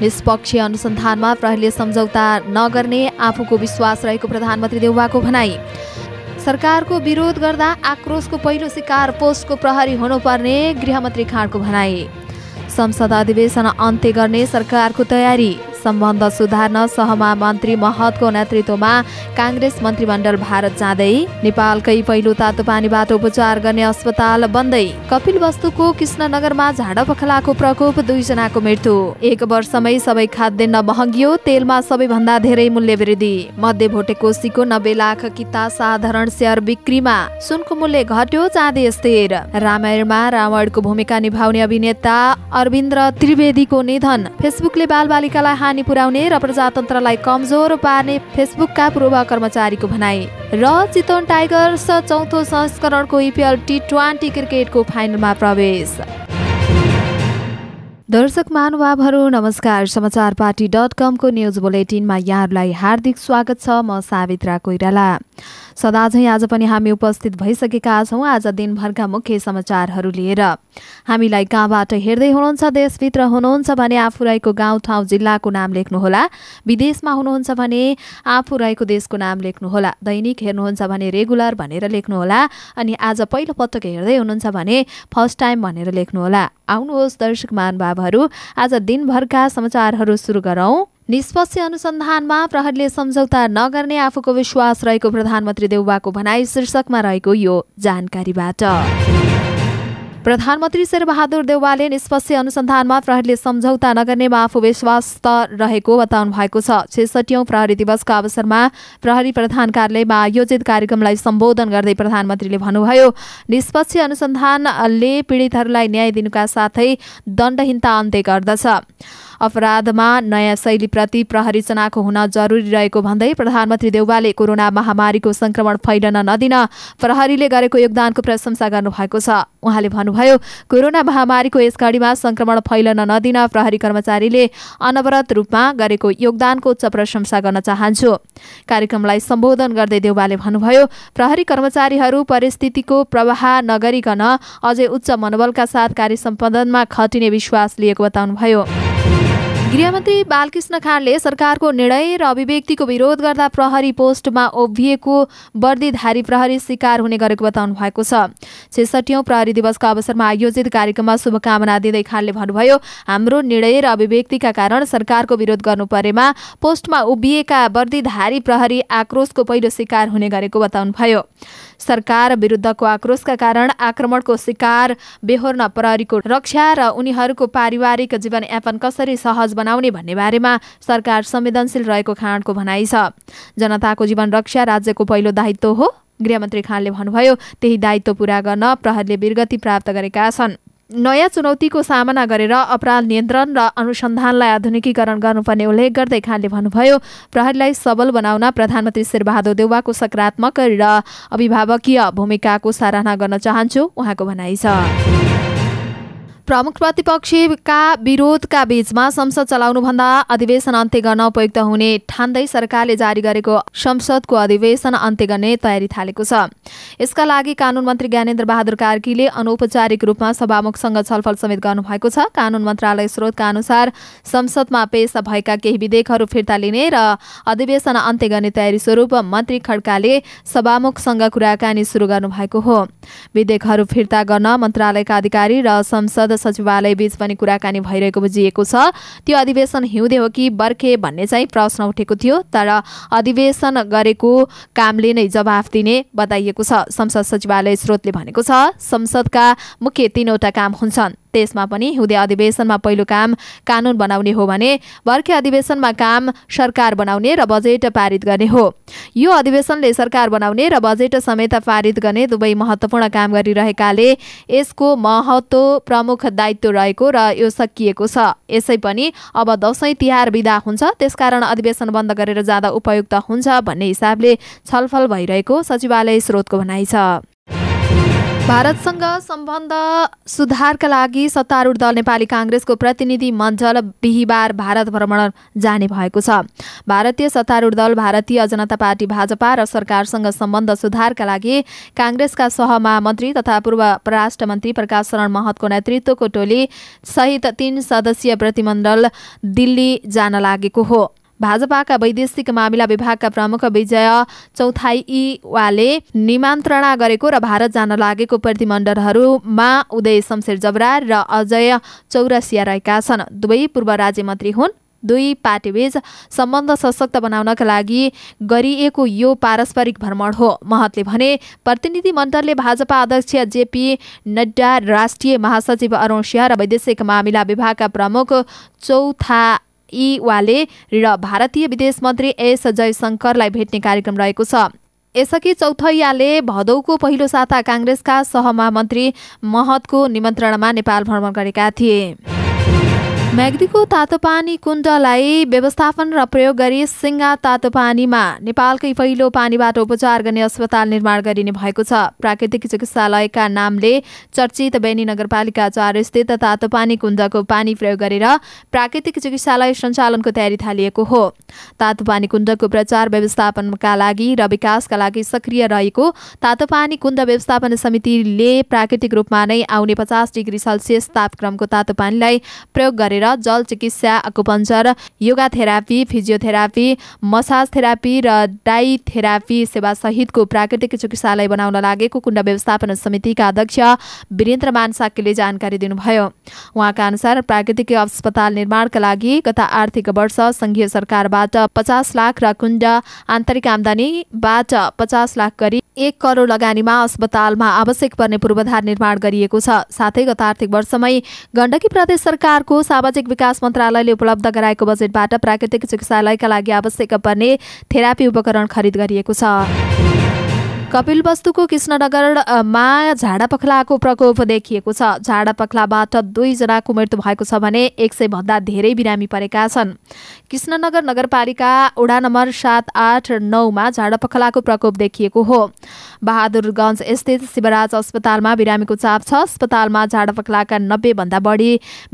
निष्पक्ष अनुसन्धानमा प्रहरीले सम्झौता नगर्ने आफूको विश्वास रहेको प्रधानमन्त्री देउवाको भनाई सरकारको विरोध गर्दा आक्रोशको पहिलो शिकार पोस्टको प्रहरी हुनुपर्ने गृहमन्त्री खाँडको भनाई संसद अधिवेशन अन्त्य गर्ने सरकारको तयारी सम्बन्ध सुधार्न सहमा मन्त्री महतको नेतृत्वमा काङ्ग्रेस मन्त्रीमण्डल भारत जाँदै नेपालकै पहिलो तातो पानीबाट उपचार गर्ने अस्पताल बन्दै कपिल वस्तुको कृष्णनगरमा झाडा पखलाको प्रकोप दुईजनाको मृत्यु एक वर्षमै सबै खाद्यान्न महँगियो तेलमा सबैभन्दा धेरै मूल्य वृद्धि मध्य भोटेकोशीको नब्बे लाख किता साधारण सेयर बिक्रीमा सुनको मूल्य घट्यो चाँदी स्थिर रामायणमा रावणको भूमिका निभाउने अभिनेता अरविन्द्र त्रिवेदीको निधन फेसबुकले बालबालिकालाई हानि हानि पुर्याउने र प्रजातन्त्रलाई कमजोर पार्ने फेसबुकका पूर्व कर्मचारीको भनाइ र चितवन टाइगर्स चौथो संस्करणको इपिएल टी ट्वेन्टी क्रिकेटको फाइनलमा प्रवेश दर्शक महानुभावहरू नमस्कार समाचार पार्टी डट कमको न्युज बुलेटिनमा यहाँहरूलाई हार्दिक स्वागत छ म सावित्रा कोइराला सदाझै आज पनि हामी उपस्थित भइसकेका छौँ आज दिनभरका मुख्य समाचारहरू लिएर हामीलाई गाउँबाट हेर्दै हुनुहुन्छ देशभित्र हुनुहुन्छ भने आफू रहेको गाउँठाउँ जिल्लाको नाम लेख्नुहोला विदेशमा हुनुहुन्छ भने आफू रहेको देशको नाम लेख्नुहोला दैनिक हेर्नुहुन्छ भने रेगुलर भनेर लेख्नुहोला अनि आज पहिलो पटक हेर्दै हुनुहुन्छ भने फर्स्ट टाइम भनेर लेख्नुहोला आउनुहोस् दर्शक महानुभावहरू आज दिनभरका समाचारहरू सुरु गरौँ निष्पक्ष अनुसन्धानमा प्रहरीले सम्झौता नगर्ने आफूको विश्वास रहेको प्रधानमन्त्री देउबाको भनाई शीर्षकमा रहेको यो जानकारीबाट प्रधानमन्त्री शेरबहादुर देउवाले निष्पक्ष अनुसन्धानमा प्रहरीले सम्झौता नगर्नेमा आफू विश्वास त रहेको बताउनु भएको छ छेसठौँ प्रहरी दिवसको अवसरमा प्रहरी प्रधान कार्यालयमा आयोजित कार्यक्रमलाई सम्बोधन गर्दै प्रधानमन्त्रीले भन्नुभयो निष्पक्ष अनुसन्धानले पीडितहरूलाई न्याय दिनुका साथै दण्डहीनता अन्त्य गर्दछ अपराधमा नयाँ शैलीप्रति प्रहरी चनाखो हुन जरुरी रहेको भन्दै प्रधानमन्त्री देउवाले कोरोना महामारीको संक्रमण फैलन नदिन प्रहरीले गरेको योगदानको प्रशंसा गर्नुभएको छ उहाँले भन्नुभयो कोरोना महामारीको यस घडीमा संक्रमण फैलन नदिन प्रहरी कर्मचारीले अनवरत रूपमा गरेको योगदानको उच्च प्रशंसा गर्न चाहन्छु कार्यक्रमलाई सम्बोधन गर्दै देउवाले भन्नुभयो प्रहरी कर्मचारीहरू परिस्थितिको प्रवाह नगरिकन अझै उच्च मनोबलका साथ कार्य सम्पादनमा खटिने विश्वास लिएको बताउनुभयो गृहमन्त्री बालकृष्ण खाँडले सरकारको निर्णय र अभिव्यक्तिको विरोध गर्दा प्रहरी पोस्टमा उभिएको वर्दीधारी प्रहरी शिकार हुने गरेको बताउनु भएको छ छेसठौँ प्रहरी दिवसको अवसरमा आयोजित कार्यक्रममा शुभकामना दिँदै खाँडले भन्नुभयो हाम्रो निर्णय र अभिव्यक्तिका कारण सरकारको विरोध गर्नु परेमा पोस्टमा उभिएका वर्दीधारी प्रहरी आक्रोशको पहिलो शिकार हुने गरेको बताउनुभयो सरकार विरुद्धको आक्रोशका कारण आक्रमणको शिकार बेहोर्न प्रहरीको रक्षा र उनीहरूको पारिवारिक जीवनयापन कसरी सहज बनाउने भन्ने बारेमा सरकार संवेदनशील रहेको खाँडको भनाइ छ जनताको जीवन रक्षा राज्यको पहिलो दायित्व हो गृहमन्त्री खानले भन्नुभयो त्यही दायित्व पूरा गर्न प्रहरले वीरगति प्राप्त गरेका छन् नयाँ चुनौतीको सामना गरेर अपराध नियन्त्रण र अनुसन्धानलाई आधुनिकीकरण गर्नुपर्ने उल्लेख गर्दै खानले भन्नुभयो प्रहरीलाई सबल बनाउन प्रधानमन्त्री शेरबहादुर देउवाको सकारात्मक र अभिभावकीय भूमिकाको सराहना गर्न चाहन्छु उहाँको भनाइ छ प्रमुख प्रतिपक्षका विरोधका बीचमा संसद चलाउनुभन्दा अधिवेशन अन्त्य गर्न उपयुक्त हुने ठान्दै सरकारले जारी गरेको संसदको अधिवेशन अन्त्य गर्ने तयारी थालेको छ यसका लागि कानून मन्त्री ज्ञानेन्द्र बहादुर कार्कीले अनौपचारिक रूपमा सभामुखसँग छलफल समेत गर्नुभएको छ कानून मन्त्रालय स्रोतका अनुसार संसदमा पेश भएका केही विधेयकहरू फिर्ता लिने र अधिवेशन अन्त्य गर्ने तयारी स्वरूप मन्त्री खड्काले सभामुखसँग कुराकानी सुरु गर्नुभएको हो विधेयकहरू फिर्ता गर्न मन्त्रालयका अधिकारी र संसद संसद सचिवालय बीच पनि कुराकानी भइरहेको बुझिएको छ त्यो अधिवेशन हिउँदे हो कि बर्खे भन्ने चाहिँ प्रश्न उठेको थियो तर अधिवेशन गरेको कामले नै जवाफ दिने बताइएको छ संसद सचिवालय स्रोतले भनेको छ संसदका मुख्य तीनवटा काम हुन्छन् त्यसमा पनि हुँदै अधिवेशनमा पहिलो काम कानुन बनाउने हो भने भर्खे अधिवेशनमा काम सरकार बनाउने र बजेट पारित गर्ने हो यो अधिवेशनले सरकार बनाउने र बजेट समेत पारित गर्ने दुवै महत्त्वपूर्ण काम गरिरहेकाले यसको महत्त्व प्रमुख दायित्व रहेको र यो सकिएको छ यसै पनि अब दसैँ तिहार विदा हुन्छ त्यसकारण अधिवेशन बन्द गरेर जाँदा उपयुक्त हुन्छ भन्ने हिसाबले छलफल भइरहेको सचिवालय स्रोतको भनाइ छ भारतसँग सम्बन्ध सुधारका लागि सत्तारूढ दल नेपाली काङ्ग्रेसको प्रतिनिधि मण्डल बिहिबार भारत भ्रमण जाने भएको छ भारतीय सत्तारूढ दल भारतीय जनता पार्टी भाजपा र सरकारसँग सम्बन्ध सुधारका लागि काङ्ग्रेसका सहमहामन्त्री तथा पूर्व परराष्ट्र मन्त्री प्रकाश शरण महतको नेतृत्वको टोली सहित तीन सदस्यीय प्रतिमण्डल दिल्ली जान लागेको हो भाजपाका वैदेशिक मामिला विभागका प्रमुख विजय चौथाइवाले निमन्त्रणा गरेको र भारत जान लागेको प्रतिमण्डलहरूमा उदय शमशेर जबरार र अजय चौरसिया रहेका छन् दुवै पूर्व राज्य मन्त्री हुन् दुई पार्टीबीच सम्बन्ध सशक्त बनाउनका लागि गरिएको यो पारस्परिक भ्रमण हो महतले भने प्रतिनिधिमण्डलले भाजपा अध्यक्ष जेपी नड्डा राष्ट्रिय महासचिव अरुण सिंह र वैदेशिक मामिला विभागका प्रमुख चौथा इवाले र भारतीय विदेश मन्त्री एस जयशङ्करलाई भेट्ने कार्यक्रम रहेको छ यसअघि चौथैयाले भदौको पहिलो साता काङ्ग्रेसका सहमहामन्त्री महतको निमन्त्रणामा नेपाल भ्रमण गरेका थिए म्याग्दीको तातोपानी कुण्डलाई व्यवस्थापन र प्रयोग गरी सिङ्गा तातोपानीमा नेपालकै पहिलो पानीबाट उपचार गर्ने अस्पताल निर्माण गरिने भएको छ प्राकृतिक चिकित्सालयका नामले चर्चित बेनी नगरपालिका चारस्थित तातोपानी कुण्डको पानी प्रयोग गरेर प्राकृतिक चिकित्सालय सञ्चालनको तयारी थालिएको हो तातोपानी कुण्डको प्रचार व्यवस्थापनका लागि र विकासका लागि सक्रिय रहेको तातोपानी कुण्ड व्यवस्थापन समितिले प्राकृतिक रूपमा नै आउने पचास डिग्री सेल्सियस तापक्रमको तातो पानीलाई प्रयोग गरेर गरेर जल चिकित्सा acupuncture yoga therapy physiotherapy massage therapy र डाई थेरापी सहितको प्राकृतिक चिकित्सालय बनाउन लागेको कुण्ड व्यवस्थापन समितिका अध्यक्ष वीरेन्द्र साक्यले जानकारी दिनुभयो उहाँका अनुसार प्राकृतिक अस्पताल निर्माणका लागि गत आर्थिक वर्ष संघीय सरकारबाट पचास लाख र कुण्ड आन्तरिक आमदानीबाट पचास लाख गरी एक करोड लगानीमा अस्पतालमा आवश्यक पर्ने पूर्वाधार निर्माण गरिएको छ साथै गत आर्थिक वर्षमै गण्डकी प्रदेश सरकारको सामाजिक विकास मन्त्रालयले उपलब्ध गराएको बजेटबाट प्राकृतिक चिकित्सालयका लागि आवश्यक पर्ने थेरापी उपकरण खरिद गरिएको छ कपिलवस्तुको कृष्णनगरमा झाडा पखलाको प्रकोप देखिएको छ झाडा पखलाबाट दुईजनाको मृत्यु भएको छ भने एक सय भन्दा धेरै बिरामी परेका छन् कृष्णनगर नगरपालिका वडा नम्बर सात आठ नौमा झाडा पखलाको प्रकोप देखिएको हो बहादुरगञ्ज स्थित शिवराज अस्पतालमा बिरामीको चाप छ अस्पतालमा झाडा नब्बे भन्दा बढी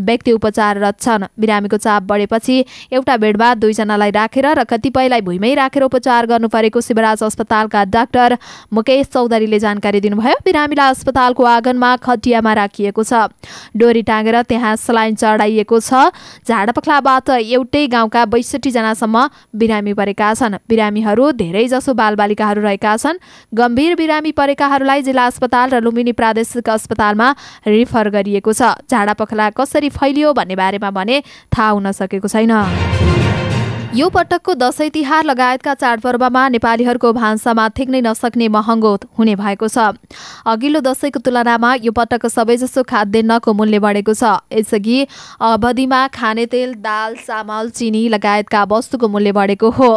व्यक्ति उपचाररत छन् बिरामीको चाप बढेपछि एउटा बेडमा दुईजनालाई राखेर र कतिपयलाई भुइँमै राखेर उपचार गर्नु परेको शिवराज अस्पतालका डाक्टर मुकेश चौधरीले जानकारी दिनुभयो बिरामीलाई अस्पतालको आँगनमा खटियामा राखिएको छ डोरी टाँगेर त्यहाँ सलाइन चढाइएको छ झाडापख्लाबाट एउटै गाउँका बैसठीजनासम्म बिरामी परेका छन् बिरामीहरू धेरैजसो बालबालिकाहरू रहेका छन् गम्भीर बिरामी परेकाहरूलाई जिल्ला अस्पताल र लुम्बिनी प्रादेशिक अस्पतालमा रिफर गरिएको छ झाडापख्ला कसरी फैलियो भन्ने बारेमा भने थाहा हुन सकेको छैन यो पटकको दसैँ तिहार लगायतका चाडपर्वमा नेपालीहरूको भान्सामा थिक्नै नसक्ने महँगो हुने भएको छ अघिल्लो दशैंको तुलनामा यो पटक सबैजसो खाद्यान्नको मूल्य बढेको छ यसअघि अवधिमा खानेतेल दाल चामल चिनी लगायतका वस्तुको मूल्य बढेको हो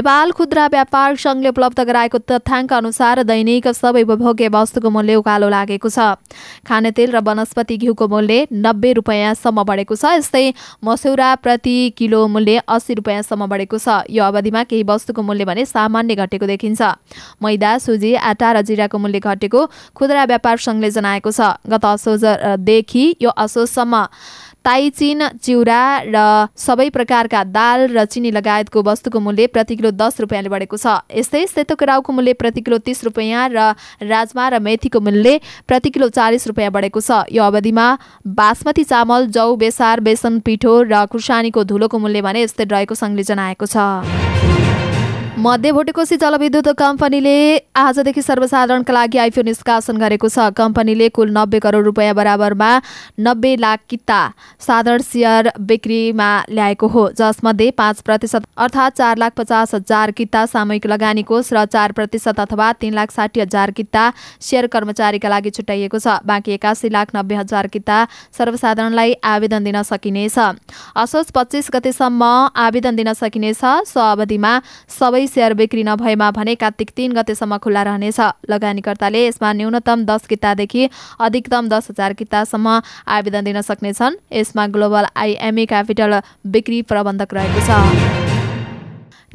नेपाल खुद्रा व्यापार सङ्घले उपलब्ध गराएको तथ्याङ्क अनुसार दैनिक सबै उपभोग्य वस्तुको मूल्य उकालो लागेको छ खाने तेल र वनस्पति घिउको मूल्य नब्बे रुपियाँसम्म बढेको छ यस्तै मसौरा प्रति किलो मूल्य अस्सी रुपियाँ रुपियाँसम्म बढेको छ यो अवधिमा केही वस्तुको मूल्य भने सामान्य घटेको देखिन्छ मैदा सुजी आटा र जिराको मूल्य घटेको खुद्रा व्यापार सङ्घले जनाएको छ गत असोजदेखि यो असोजसम्म ताइचिन चिउरा र सबै प्रकारका दाल र चिनी लगायतको वस्तुको मूल्य प्रति किलो दस रुपियाँले बढेको छ यस्तै सेतो केराउको मूल्य प्रति किलो तिस रुपियाँ र राजमा र मेथीको मूल्य प्रति किलो चालिस रुपियाँ बढेको छ यो अवधिमा बासमती चामल जौ बेसार बेसन पिठो र खुर्सानीको धुलोको मूल्य भने यस्तै रहेको सङ्घले जनाएको छ मध्य भोटेकोशी जलविद्युत कम्पनीले आजदेखि सर्वसाधारणका लागि आइफियो निष्कासन गरेको छ कम्पनीले कुल नब्बे करोड रुपियाँ बराबरमा नब्बे लाख किता साधारण सेयर बिक्रीमा ल्याएको हो जसमध्ये पाँच प्रतिशत अर्थात् चार लाख पचास हजार किता सामूहिक लगानी कोष र चार प्रतिशत अथवा तिन लाख साठी हजार किता सेयर कर्मचारीका लागि छुट्याइएको छ बाँकी एकासी लाख नब्बे हजार किता सर्वसाधारणलाई आवेदन दिन सकिनेछ असोज पच्चिस गतेसम्म आवेदन दिन सकिनेछ सो अवधिमा सबै सेयर बिक्री नभएमा भने कार्तिक तीन गतेसम्म खुल्ला रहनेछ लगानीकर्ताले यसमा न्यूनतम दस कितादेखि अधिकतम दस हजार कितासम्म आवेदन दिन सक्नेछन् यसमा ग्लोबल आइएमई क्यापिटल बिक्री प्रबन्धक रहेको छ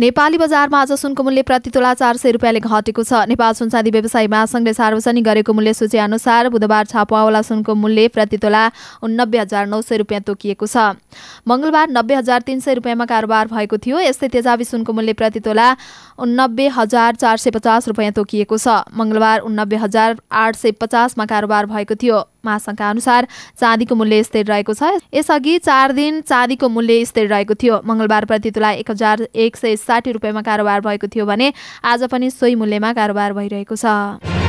नेपाली बजारमा आज सुनको मूल्य प्रति तोला चार सय रुपियाँले घटेको छ नेपाल सुनसादी व्यवसायी महासङ्घले सार्वजनिक गरेको मूल्य सूची अनुसार बुधबार छापावाला सुनको मूल्य प्रति तोला उन्नब्बे हजार नौ सय रुपियाँ तोकिएको छ मङ्गलबार नब्बे हजार तिन सय रुपियाँमा कारोबार भएको थियो यस्तै तेजाबी सुनको मूल्य प्रति तोला उन्नब्बे हजार चार सय पचास रुपियाँ तोकिएको छ मङ्गलबार उन्नब्बे हजार आठ सय पचासमा कारोबार भएको थियो महासङ्घका अनुसार चाँदीको मूल्य स्थिर रहेको छ यसअघि चार दिन चाँदीको मूल्य स्थिर रहेको थियो मङ्गलबार प्रति तुला एक हजार एक सय साठी रुपियाँमा कारोबार भएको थियो भने आज पनि सोही मूल्यमा कारोबार भइरहेको छ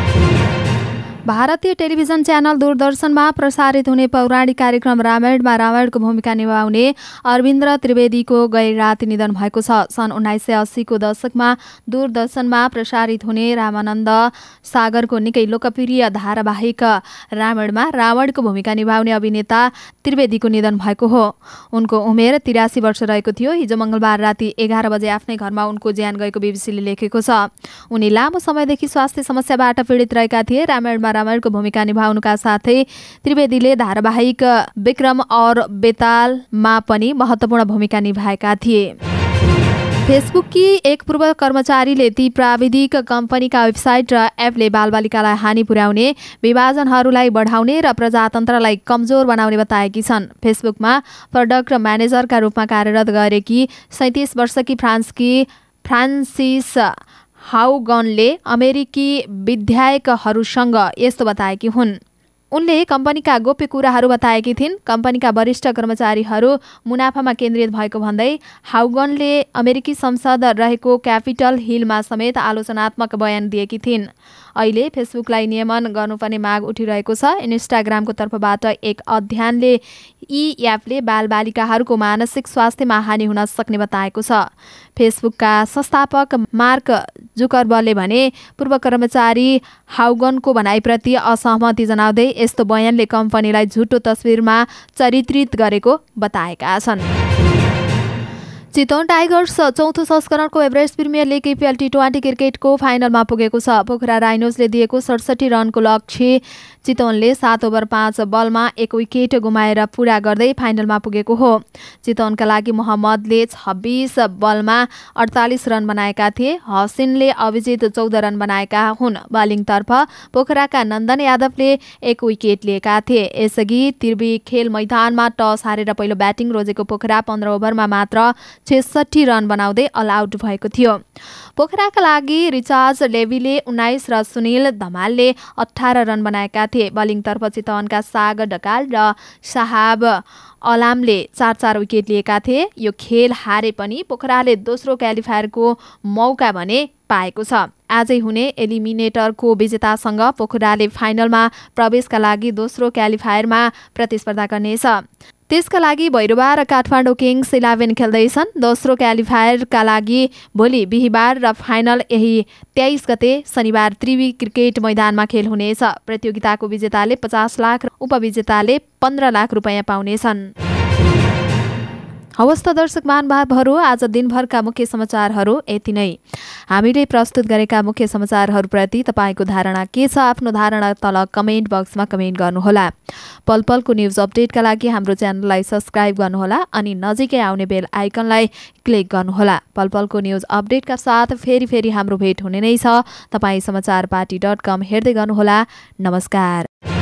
भारतीय टेलिभिजन च्यानल दूरदर्शनमा प्रसारित हुने पौराणिक कार्यक्रम रामायणमा रामायणको भूमिका निभाउने अरविन्द्र त्रिवेदीको गैरराती निधन भएको छ सन् उन्नाइस सय अस्सीको दशकमा दूरदर्शनमा प्रसारित हुने रामानन्द सागरको निकै लोकप्रिय धारावाहिक रामायणमा रावणको भूमिका निभाउने अभिनेता त्रिवेदीको निधन भएको हो उनको उमेर तिरासी वर्ष रहेको थियो हिजो मङ्गलबार राति एघार बजे आफ्नै घरमा उनको ज्यान गएको बिबिसीले लेखेको छ उनी लामो समयदेखि स्वास्थ्य समस्याबाट पीडित रहेका थिए रामायणमा रामायणको भूमिका निभाउनुका साथै त्रिवेदीले धारावाहिक विक्रम और बेतालमा पनि महत्वपूर्ण भूमिका निभाएका थिए फेसबुककी एक पूर्व कर्मचारीले ती प्राविधिक कम्पनीका वेबसाइट र एपले बालबालिकालाई हानि पुर्याउने विभाजनहरूलाई बढाउने र प्रजातन्त्रलाई कमजोर बनाउने बताएकी छन् फेसबुकमा प्रडक्ट र म्यानेजरका रूपमा कार्यरत गरेकी सैतिस वर्षकी फ्रान्सकी फ्रान्सिस हाउगनले अमेरिकी विधायकहरूसँग यस्तो बताएकी हुन् उनले कम्पनीका गोप्य कुराहरू बताएकी थिइन् कम्पनीका वरिष्ठ कर्मचारीहरू मुनाफामा केन्द्रित भएको भन्दै हाउगनले अमेरिकी संसद रहेको क्यापिटल हिलमा समेत आलोचनात्मक बयान दिएकी थिइन् अहिले फेसबुकलाई नियमन गर्नुपर्ने माग उठिरहेको छ इन्स्टाग्रामको तर्फबाट एक अध्ययनले यी एपले बालबालिकाहरूको मानसिक स्वास्थ्यमा हानि हुन सक्ने बताएको छ फेसबुकका संस्थापक मार्क जुकरबलले भने पूर्व कर्मचारी हाउगनको भनाइप्रति असहमति जनाउँदै यस्तो बयानले कम्पनीलाई झुटो तस्विरमा चरित्रित गरेको बताएका छन् चितवन टाइगर्स चौथो संस्करणको Everest Premier League EPL T twenty क्रिकेटको फाइनलमा पुगेको छ पोखरा राइनोजले दिएको सडसठी रनको लक्ष्य चितवनले सात ओभर पाँच बलमा एक विकेट गुमाएर पुरा गर्दै फाइनलमा पुगेको हो चितवनका लागि मोहम्मदले छब्बिस बलमा अडतालिस रन बनाएका थिए हसिनले अभिजित चौध रन बनाएका हुन् बलिङतर्फ पोखराका नन्दन यादवले एक विकेट लिएका थिए यसअघि त्रिवी खेल मैदानमा टस हारेर पहिलो ब्याटिङ रोजेको पोखरा पन्ध्र ओभरमा मात्र छेसठी रन बनाउँदै अल आउट भएको थियो पोखराका लागि रिचार्ज लेबीले उन्नाइस र सुनिल धमालले अठार रन बनाएका थिए बलिङतर्फ चितवनका साग ढकाल र शाहब अलामले चार चार विकेट लिएका थिए यो खेल हारे पनि पोखराले दोस्रो क्वालिफायरको मौका भने पाएको छ आजै हुने एलिमिनेटरको विजेतासँग पोखराले फाइनलमा प्रवेशका लागि दोस्रो क्वालिफायरमा प्रतिस्पर्धा गर्नेछ त्यसका लागि भैरवा र काठमाडौँ किङ्स इलेभेन खेल्दैछन् दोस्रो क्वालिफायरका लागि भोलि बिहिबार र फाइनल यही तेइस गते शनिबार त्रिवी क्रिकेट मैदानमा खेल हुनेछ प्रतियोगिताको विजेताले पचास लाख र उपविजेताले पन्ध्र लाख रुपियाँ पाउनेछन् हवस् त दर्शक महानुभावहरू आज दिनभरका मुख्य समाचारहरू यति नै हामीले प्रस्तुत गरेका मुख्य समाचारहरूप्रति तपाईँको धारणा के छ आफ्नो धारणा तल कमेन्ट बक्समा कमेन्ट गर्नुहोला पलपलको पलको न्युज अपडेटका लागि हाम्रो च्यानललाई सब्सक्राइब गर्नुहोला अनि नजिकै आउने बेल आइकनलाई क्लिक गर्नुहोला पलपलको पलको न्युज अपडेटका साथ फेरि फेरि हाम्रो भेट हुने नै छ तपाईँ समाचार पार्टी डट कम हेर्दै गर्नुहोला नमस्कार